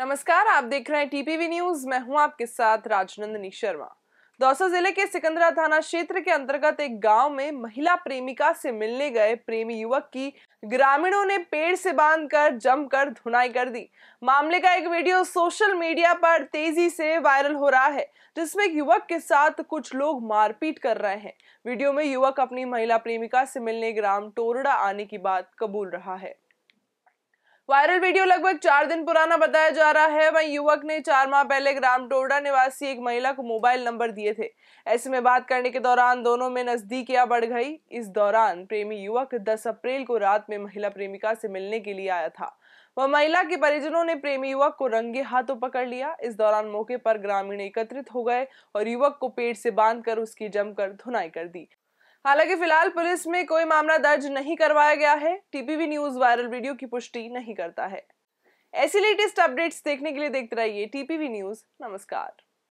नमस्कार आप देख रहे हैं टीपीवी न्यूज मैं हूं आपके साथ राजनंदनी शर्मा दौसा जिले के सिकंदरा थाना क्षेत्र के अंतर्गत एक गांव में महिला प्रेमिका से मिलने गए प्रेमी युवक की ग्रामीणों ने पेड़ से बांधकर जमकर धुनाई कर दी मामले का एक वीडियो सोशल मीडिया पर तेजी से वायरल हो रहा है जिसमें युवक के साथ कुछ लोग मारपीट कर रहे हैं वीडियो में युवक अपनी महिला प्रेमिका से मिलने ग्राम टोरडा आने की बात कबूल रहा है वायरल वीडियो लगभग चार दिन पुराना बताया जा रहा है वहीं युवक ने चार माह पहले ग्राम डोडा निवासी एक महिला को मोबाइल नंबर दिए थे ऐसे में बात करने के दौरान दोनों में नजदीकियां बढ़ गई इस दौरान प्रेमी युवक 10 अप्रैल को रात में महिला प्रेमिका से मिलने के लिए आया था वह महिला के परिजनों ने प्रेमी युवक को रंगे हाथों पकड़ लिया इस दौरान मौके पर ग्रामीण एकत्रित हो गए और युवक को पेट से बांधकर उसकी जमकर धुनाई कर दी हालांकि फिलहाल पुलिस में कोई मामला दर्ज नहीं करवाया गया है टीपीवी न्यूज वायरल वीडियो की पुष्टि नहीं करता है ऐसी लेटेस्ट अपडेट्स देखने के लिए देखते रहिए टीपीवी न्यूज नमस्कार